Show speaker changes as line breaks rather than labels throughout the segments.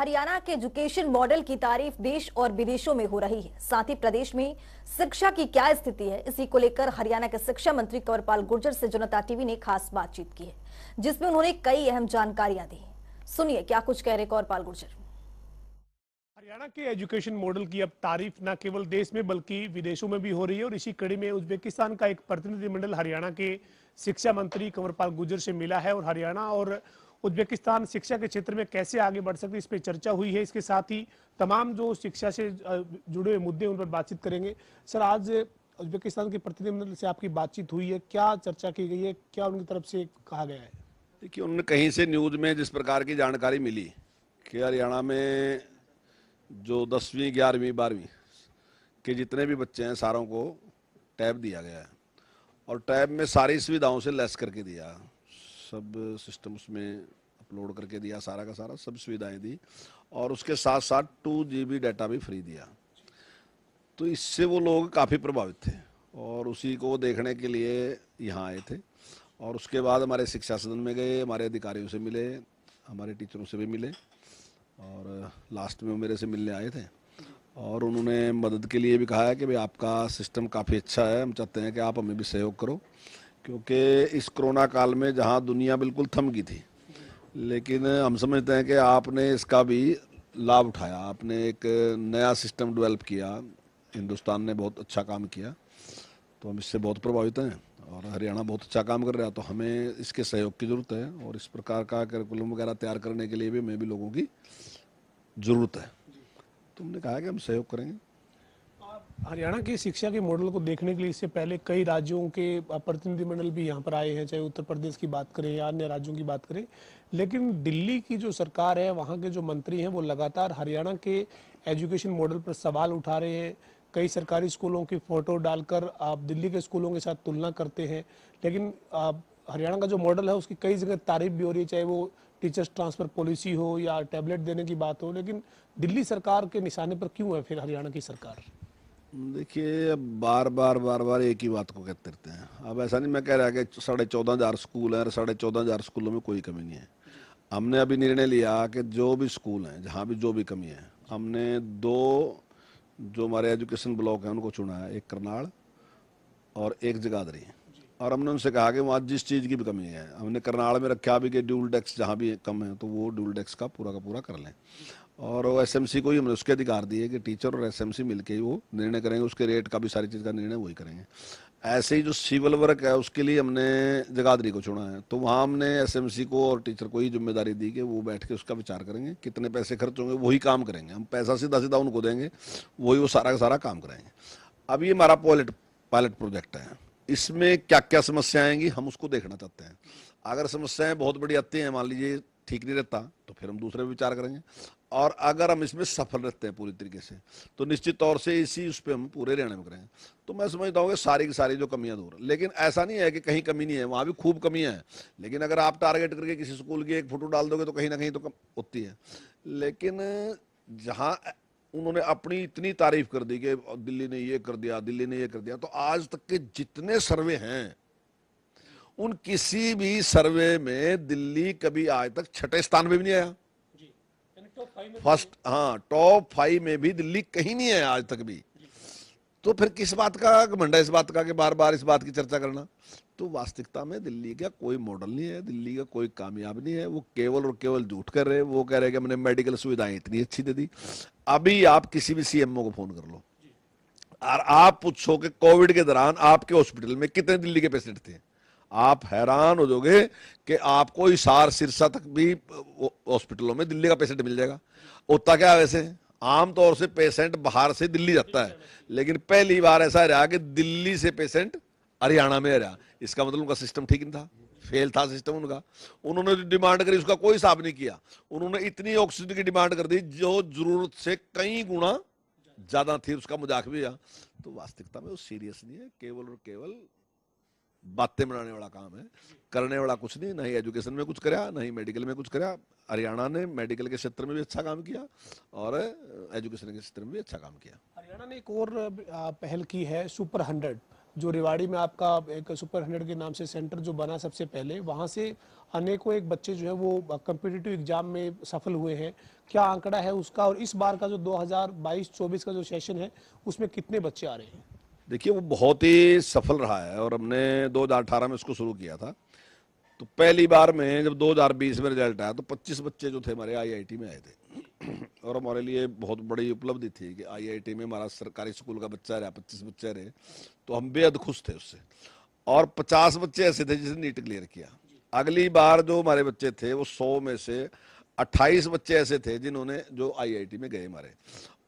हरियाणा के education model की तारीफ देश और विदेशों में हो रही है साथ ही प्रदेश में शिक्षा की क्या स्थिति है इसी को लेकर हरियाणा के शिक्षा मंत्री कंवरपाल गुर्जर से जनता टीवी ने खास बातचीत की है जिसमें उन्होंने कई अहम जानकारियां दी सुनिए क्या कुछ कह रहे कंवरपाल गुर्जर
हरियाणा के एजुकेशन मॉडल की अब तारीफ न केवल देश में बल्कि विदेशों में भी हो रही है और इसी कड़ी में उज्बेकिस्तान का एक प्रतिनिधिमंडल हरियाणा के शिक्षा मंत्री कंवरपाल गुर्जर से मिला है और हरियाणा और उज्बेकिस्तान शिक्षा के क्षेत्र में कैसे आगे बढ़ सकती है इस पर चर्चा हुई है इसके साथ ही तमाम जो शिक्षा से जुड़े हुए मुद्दे उन पर बातचीत करेंगे सर आज उज्बेकिस्तान के प्रतिनिधिमंडल से आपकी बातचीत हुई है क्या चर्चा की गई है क्या उनकी तरफ से कहा गया है
देखिए उन्होंने कहीं से न्यूज में जिस प्रकार की जानकारी मिली कि हरियाणा में जो दसवीं ग्यारहवीं बारहवीं के जितने भी बच्चे हैं सारों को टैब दिया गया है और टैब में सारी सुविधाओं से लेस करके दिया सब सिस्टम उसमें अपलोड करके दिया सारा का सारा सब सुविधाएं दी और उसके साथ साथ टू जी डाटा भी फ्री दिया तो इससे वो लोग काफ़ी प्रभावित थे और उसी को देखने के लिए यहाँ आए थे और उसके बाद हमारे शिक्षा सदन में गए हमारे अधिकारियों से मिले हमारे टीचरों से भी मिले और लास्ट में वो मेरे से मिलने आए थे और उन्होंने मदद के लिए भी कहा है कि भाई आपका सिस्टम काफ़ी अच्छा है हम चाहते हैं कि आप हमें भी सहयोग करो क्योंकि इस कोरोना काल में जहां दुनिया बिल्कुल थम गई थी लेकिन हम समझते हैं कि आपने इसका भी लाभ उठाया आपने एक नया सिस्टम डेवलप किया हिंदुस्तान ने बहुत अच्छा काम किया तो हम इससे बहुत प्रभावित हैं और हरियाणा बहुत अच्छा काम कर रहा है तो हमें इसके सहयोग की ज़रूरत है और इस प्रकार का करिकुलम वगैरह तैयार करने के लिए भी हमें भी लोगों की ज़रूरत है तुमने कहा कि हम सहयोग करेंगे
हरियाणा के शिक्षा के मॉडल को देखने के लिए इससे पहले कई राज्यों के प्रतिनिधिमंडल भी यहाँ पर आए हैं चाहे उत्तर प्रदेश की बात करें या अन्य राज्यों की बात करें लेकिन दिल्ली की जो सरकार है वहाँ के जो मंत्री हैं वो लगातार हरियाणा के एजुकेशन मॉडल पर सवाल उठा रहे हैं कई सरकारी स्कूलों की फ़ोटो डालकर आप दिल्ली के स्कूलों के साथ तुलना करते हैं लेकिन आप हरियाणा का जो मॉडल है उसकी कई जगह तारीफ भी हो रही है चाहे वो टीचर्स ट्रांसफ़र पॉलिसी हो या टैबलेट देने की बात हो लेकिन दिल्ली सरकार के निशाने पर क्यों है फिर हरियाणा की सरकार
देखिए अब बार बार बार बार एक ही बात को कहते रहते हैं अब ऐसा नहीं मैं कह रहा कि साढ़े चौदह हज़ार स्कूल हैं और साढ़े चौदह हज़ार स्कूलों में कोई कमी नहीं है हमने अभी निर्णय लिया कि जो भी स्कूल हैं जहाँ भी जो भी कमी है हमने दो जो हमारे एजुकेशन ब्लॉक हैं उनको चुना है एक करनाल और एक जगाधरी और हमने उनसे कहा कि वहाँ जिस चीज़ की भी कमी है हमने करनाल में रखा भी कि ड्यूल डेस्क जहाँ भी कम है तो वो ड्यूल डेस्क का पूरा का पूरा कर लें और वो एसएमसी को ही हमने उसके अधिकार दिए कि टीचर और एसएमसी मिलके ही वो निर्णय करेंगे उसके रेट का भी सारी चीज़ का निर्णय वही करेंगे ऐसे ही जो सिविल वर्क है उसके लिए हमने जगाधरी को चुना है तो वहाँ हमने एसएमसी को और टीचर को ही जिम्मेदारी दी कि वो बैठ के उसका विचार करेंगे कितने पैसे खर्च होंगे वही काम करेंगे हम पैसा सीधा सीधा उनको देंगे वही वो सारा का सारा काम कराएंगे अब ये हमारा पॉलिट पायलट प्रोजेक्ट है इसमें क्या क्या समस्याएँ आएंगी हम उसको देखना चाहते हैं अगर समस्याएं बहुत बड़ी आती हैं मान लीजिए ठीक नहीं रहता तो फिर हम दूसरे पर विचार करेंगे और अगर हम इसमें सफल रहते हैं पूरी तरीके से तो निश्चित तौर से इसी उस पर हम पूरे रहने में करेंगे तो मैं समझता हूँ कि सारी की सारी जो कमियाँ दूर लेकिन ऐसा नहीं है कि कहीं कमी नहीं है वहाँ भी खूब कमियाँ हैं लेकिन अगर आप टारगेट करके किसी स्कूल की एक फोटो डाल दोगे तो कहीं ना कहीं तो कम होती है लेकिन जहाँ उन्होंने अपनी इतनी तारीफ कर दी कि दिल्ली ने ये कर दिया दिल्ली ने ये कर दिया तो आज तक के जितने सर्वे हैं उन किसी भी सर्वे में दिल्ली कभी आज तक छठे स्थान पे भी नहीं आया फर्स्ट हाँ टॉप फाइव में भी दिल्ली कहीं नहीं है आज तक भी तो फिर किस बात का घमंडा इस बात का कि बार बार इस बात की चर्चा करना तो वास्तविकता में दिल्ली का कोई मॉडल नहीं है दिल्ली का कोई कामयाब नहीं है वो केवल और केवल झूठ कर रहे वो कह रहे कि हमने मेडिकल सुविधाएं इतनी अच्छी दे दी अभी आप किसी भी सीएमओ को फोन कर लो और आप पूछो कि कोविड के दौरान आपके हॉस्पिटल में कितने दिल्ली के पेशेंट थे आप हैरान हो जाओगे कि आपको इशार सिरसा तक भी हॉस्पिटलों में दिल्ली का पेशेंट मिल जाएगा होता क्या वैसे आमतौर से पेशेंट बाहर से दिल्ली जाता है लेकिन पहली बार ऐसा रहा कि दिल्ली से पेशेंट हरियाणा में रहा इसका मतलब उनका सिस्टम ठीक नहीं था फेल था सिस्टम उनका उन्होंने जो डिमांड करी उसका कोई हिसाब नहीं किया उन्होंने इतनी ऑक्सीजन की डिमांड कर दी जो जरूरत से कई गुणा ज़्यादा थी उसका मजाक भी तो वास्तविकता में वो सीरियस नहीं है केवल और केवल बातें बनाने वाला काम है करने वाला कुछ नहीं ना ही एजुकेशन में कुछ कराया नहीं मेडिकल में कुछ कराया हरियाणा ने मेडिकल के क्षेत्र में भी अच्छा काम किया और एजुकेशन के क्षेत्र में भी अच्छा काम किया
हरियाणा ने एक और पहल की है सुपर हंड्रेड जो रेवाड़ी में आपका एक सुपर हंड्रेड के नाम से सेंटर जो बना सबसे पहले वहाँ से अनेकों एक बच्चे जो है वो कम्पिटिटिव एग्जाम में सफल हुए हैं क्या आंकड़ा है उसका और इस बार का जो दो हजार का जो सेशन है उसमें कितने बच्चे आ रहे हैं
देखिए वो बहुत ही सफल रहा है और हमने 2018 में उसको शुरू किया था तो पहली बार में जब 2020 में रिजल्ट आया तो 25 बच्चे जो थे हमारे आईआईटी में आए थे और हमारे लिए बहुत बड़ी उपलब्धि थी कि आईआईटी में हमारा सरकारी स्कूल का बच्चा रहा पच्चीस बच्चे रहे तो हम बेहद खुश थे उससे और पचास बच्चे ऐसे थे जिसने नीट क्लियर किया अगली बार जो हमारे बच्चे थे वो सौ में से 28 बच्चे ऐसे थे जिन्होंने जो आईआईटी में गए हमारे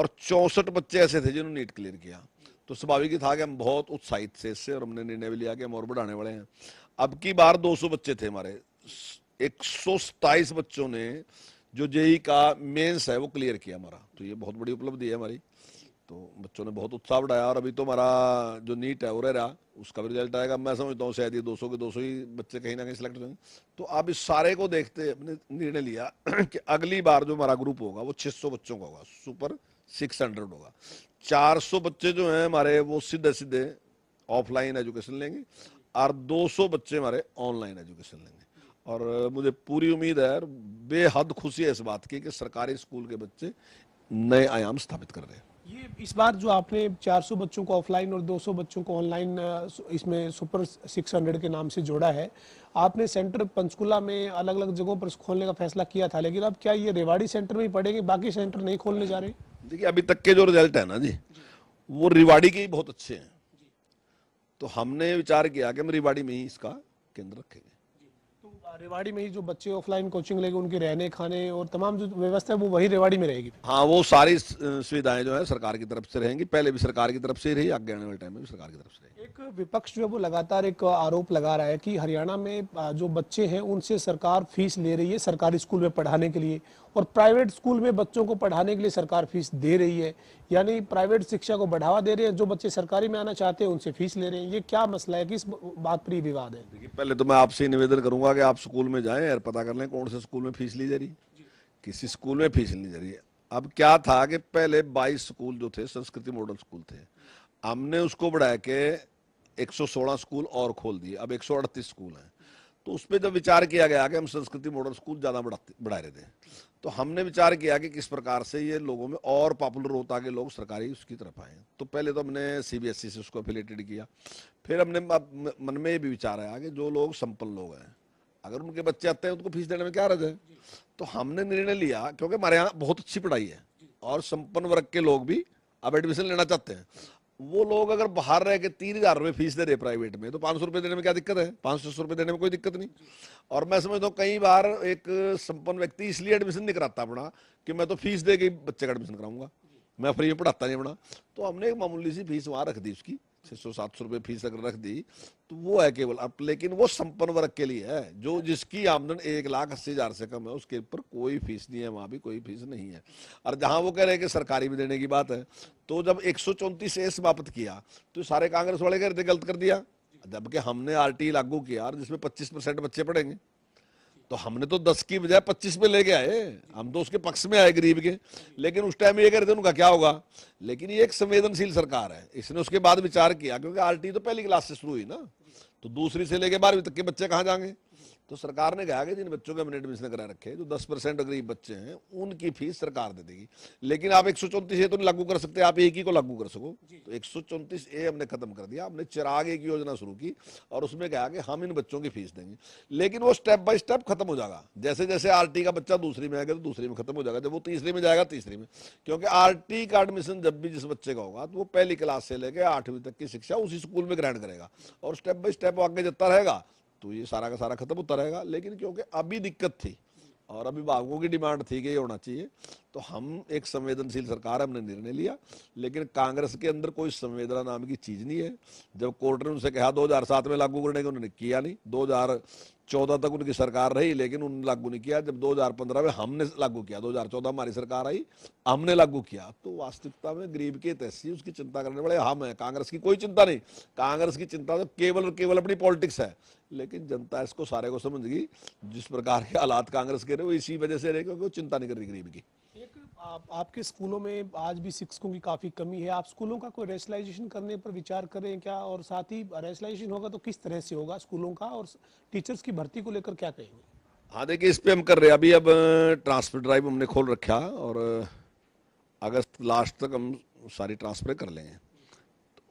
और चौंसठ बच्चे ऐसे थे जिन्होंने नीट क्लियर किया तो स्वाभाविक ही था कि हम बहुत उत्साहित थे इससे और हमने निर्णय भी लिया कि हम और बढ़ाने वाले हैं अब की बार 200 बच्चे थे हमारे एक बच्चों ने जो जेई का मेंस है वो क्लियर किया हमारा तो ये बहुत बड़ी उपलब्धि है हमारी तो बच्चों ने बहुत उत्साह बढ़ाया और अभी तो हमारा जो नीट है वो रह रहा उसका भी रिजल्ट आएगा मैं समझता हूँ शायद ये दो के दो ही बच्चे कहीं ना कहीं सेलेक्ट होंगे तो आप इस सारे को देखते अपने निर्णय लिया कि अगली बार जो हमारा ग्रुप होगा वो छः बच्चों का होगा सुपर 600 होगा 400 बच्चे जो हैं हमारे वो सीधे सीधे ऑफलाइन एजुकेशन लेंगे और 200 बच्चे हमारे ऑनलाइन एजुकेशन लेंगे और मुझे पूरी उम्मीद है बेहद खुशी है इस बात की कि सरकारी स्कूल के बच्चे नए आयाम स्थापित कर रहे हैं ये इस बार जो आपने 400 बच्चों को
ऑफलाइन और 200 बच्चों को ऑनलाइन इसमें सुपर 600 के नाम से जोड़ा है आपने सेंटर पंचकुला में अलग अलग जगहों पर खोलने का फैसला किया था लेकिन अब क्या ये रेवाड़ी सेंटर में ही
पड़ेंगे बाकी सेंटर नहीं खोलने जा रहे हैं देखिए अभी तक के जो रिजल्ट है ना जी वो रिवाड़ी के ही बहुत अच्छे हैं तो हमने विचार किया कि हम रिवाड़ी में ही इसका केंद्र रखेंगे
तो रिवाड़ी में ही जो बच्चे ऑफलाइन कोचिंग लेंगे उनके रहने खाने और तमाम जो व्यवस्था है वो
वही रिवाड़ी में रहेगी हाँ वो सारी सुविधाएं जो है सरकार की तरफ से रहेंगी पहले भी सरकार की तरफ से रही आगे आने वाले टाइम में भी सरकार की तरफ से
रहेगी एक विपक्ष जो है वो लगातार एक आरोप लगा रहा है कि हरियाणा में जो बच्चे हैं उनसे सरकार फीस ले रही है सरकारी स्कूल में पढ़ाने के लिए और प्राइवेट स्कूल में बच्चों को पढ़ाने के लिए सरकार फीस दे रही है यानी प्राइवेट शिक्षा को बढ़ावा दे रहे हैं जो बच्चे सरकारी में आना चाहते हैं उनसे फीस ले रहे हैं ये क्या मसला है किस बात पर विवाद है
पहले तो मैं आपसे निवेदन करूंगा कि आप स्कूल में जाए और पता कर लें कौन से स्कूल में फीस ली जा रही है किसी स्कूल में फीस ली जा रही है अब क्या था कि पहले बाईस स्कूल जो थे संस्कृति मॉडल स्कूल थे हमने उसको बढ़ाया के एक स्कूल और खोल दिए अब एक स्कूल है तो उस पर जब विचार किया गया कि हम संस्कृति मॉडल स्कूल ज़्यादा बढ़ाते बढ़ा रहे थे तो हमने विचार किया कि किस प्रकार से ये लोगों में और पॉपुलर होता कि लोग सरकारी उसकी तरफ आए तो पहले तो हमने सी बी एस ई से उसको अफिलेटेड किया फिर हमने मन में ये भी विचार आया कि जो लोग संपन्न लोग हैं अगर उनके बच्चे आते हैं उनको फीस देने में क्या रज है तो हमने निर्णय लिया क्योंकि हमारे यहाँ बहुत अच्छी पढ़ाई है और संपन्न वर्ग के लोग भी अब एडमिशन लेना चाहते हैं वो लोग अगर बाहर रह के तीन हजार रुपये फीस दे रहे प्राइवेट में तो पाँच सौ रुपये देने में क्या दिक्कत है पाँच सौ रुपये देने में कोई दिक्कत नहीं और मैं समझता हूँ कई बार एक संपन्न व्यक्ति इसलिए एडमिशन नहीं कराता अपना कि मैं तो फीस दे के बच्चे का एडमिशन कराऊंगा मैं फ्री में पढ़ाता नहीं अपना तो हमने एक मामूली सी फीस वहाँ रख दी उसकी छः सौ सात सौ रुपये फीस अगर रख दी तो वो है केवल अब लेकिन वो संपन्न वर्ग के लिए है जो जिसकी आमदन एक लाख अस्सी हज़ार से कम है उसके ऊपर कोई फीस नहीं है वहाँ भी कोई फीस नहीं है और जहाँ वो कह रहे हैं कि सरकारी भी देने की बात है तो जब एक सौ चौंतीस ए समाप्त किया तो सारे कांग्रेस वाले कह रहे थे गलत कर दिया जबकि हमने आर लागू किया और जिसमें पच्चीस परसेंट बच्चे पढ़ेंगे तो हमने तो दस की बजाय पच्चीस में लेके आए हम तो उसके पक्ष में आए गरीब के लेकिन उस टाइम ये कह रहे थे उनका क्या होगा लेकिन ये एक संवेदनशील सरकार है इसने उसके बाद विचार किया क्योंकि आर तो पहली क्लास से शुरू हुई ना तो दूसरी से लेके बारहवीं तक के बच्चे कहाँ जाएंगे तो सरकार ने कहा कि जिन बच्चों के हमने एडमिशन करा रखे जो 10 परसेंट गरीब बच्चे हैं उनकी फीस सरकार दे देगी लेकिन आप एक सौ चौंतीस ए तो नहीं लागू कर सकते आप एक ही को लागू कर सको तो एक सौ चौंतीस ए हमने खत्म कर दिया हमने चिराग एक योजना शुरू की और उसमें कहा कि हम इन बच्चों की फीस देंगे लेकिन वो स्टेप बाय स्टेप खत्म हो जाएगा जैसे जैसे आर का बच्चा दूसरी में आएगा तो दूसरी में खत्म हो जाएगा जब वो तीसरी में जाएगा तीसरी में क्योंकि आर का एडमिशन जब भी जिस बच्चे का होगा तो वो पहली क्लास से लेकर आठवीं तक की शिक्षा उसी स्कूल में ग्रहण करेगा और स्टेप बाय स्टेप आगे जितना रहेगा तो ये सारा का सारा खत्म होता रहेगा लेकिन क्योंकि अभी दिक्कत थी और अभिभावकों की डिमांड थी कि ये होना चाहिए तो हम एक संवेदनशील सरकार हमने निर्णय लिया लेकिन कांग्रेस के अंदर कोई संवेदना नाम की चीज़ नहीं है जब कोर्ट ने उनसे कहा 2007 में लागू करने का उन्होंने किया नहीं चौदह तक उनकी सरकार रही लेकिन उन लागू नहीं किया जब 2015 में हमने लागू किया 2014 हमारी सरकार आई हमने लागू किया तो वास्तविकता में गरीब के तहसील उसकी चिंता करने वाले हम हैं कांग्रेस की कोई चिंता नहीं कांग्रेस की चिंता तो केवल और केवल अपनी पॉलिटिक्स है लेकिन जनता इसको सारे को समझगी जिस प्रकार के हालात कांग्रेस के रहे वो इसी वजह से रहे क्योंकि वो चिंता नहीं कर रही गरीब की
आप, आपके स्कूलों में आज भी शिक्षकों की काफ़ी कमी है आप स्कूलों का कोई रेशलाइजेशन करने पर विचार करें क्या और साथ ही रेशलाइजेशन होगा तो किस तरह से होगा स्कूलों का और टीचर्स की भर्ती को लेकर क्या कहेंगे
हाँ देखिए इस पर हम कर रहे हैं अभी अब ट्रांसफर ड्राइव हमने खोल रखा और अगस्त लास्ट तक हम सारी ट्रांसफर कर लेंगे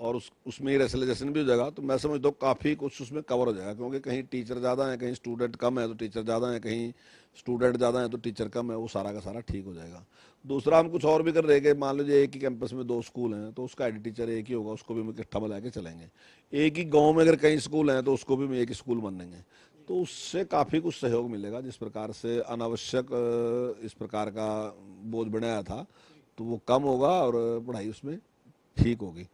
और उस उसमें ही रेसलाइजेशन भी हो जाएगा तो मैं समझता हूँ काफ़ी कुछ उसमें कवर हो जाएगा क्योंकि कहीं टीचर ज़्यादा है कहीं स्टूडेंट कम है तो टीचर ज़्यादा है कहीं स्टूडेंट ज़्यादा हैं तो टीचर तो कम है वो सारा का सारा ठीक हो जाएगा दूसरा हम कुछ और भी कर रहे हैं मान लीजिए एक ही कैंपस में दो स्कूल हैं तो उसका हेड टीचर एक ही होगा उसको भी हम इकट्ठा बुला के चलेंगे एक ही गाँव में अगर कई स्कूल हैं तो उसको भी हम एक ही स्कूल बन तो उससे काफ़ी कुछ सहयोग मिलेगा जिस प्रकार से अनावश्यक इस प्रकार का बोझ बनाया था तो वो कम होगा और पढ़ाई उसमें ठीक होगी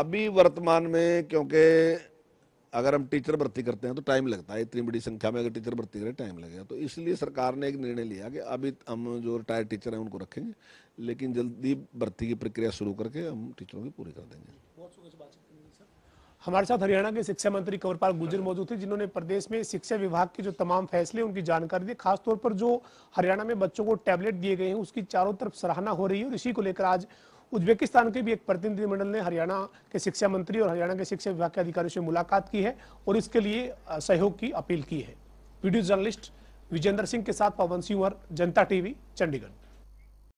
अभी वर्तमान में क्योंकि अगर हम टीचर भर्ती करते हैं तो टाइम लगता है इतनी बड़ी संख्या में अगर टीचर भर्ती करें टाइम लगेगा तो इसलिए सरकार ने एक निर्णय लिया कि अभी हम जो रिटायर्ड टीचर हैं उनको रखेंगे लेकिन जल्दी भर्ती की प्रक्रिया शुरू करके हम टीचरों की पूरी कर देंगे हमारे साथ हरियाणा के शिक्षा मंत्री कंवरपाल गुजर मौजूद थे जिन्होंने प्रदेश में
शिक्षा विभाग के जो तमाम फैसले उनकी जानकारी दी खासतौर पर जो हरियाणा में बच्चों को टैबलेट दिए गए हैं उसकी चारों तरफ सराहना हो रही है और इसी को लेकर आज उज्बेकिस्तान के भी एक प्रतिनिधिमंडल ने हरियाणा के शिक्षा मंत्री और हरियाणा के शिक्षा विभाग के अधिकारियों से मुलाकात की है और इसके लिए सहयोग की अपील की है वीडियो जर्नलिस्ट विजेंद्र सिंह के साथ पवन सिंह और जनता टीवी चंडीगढ़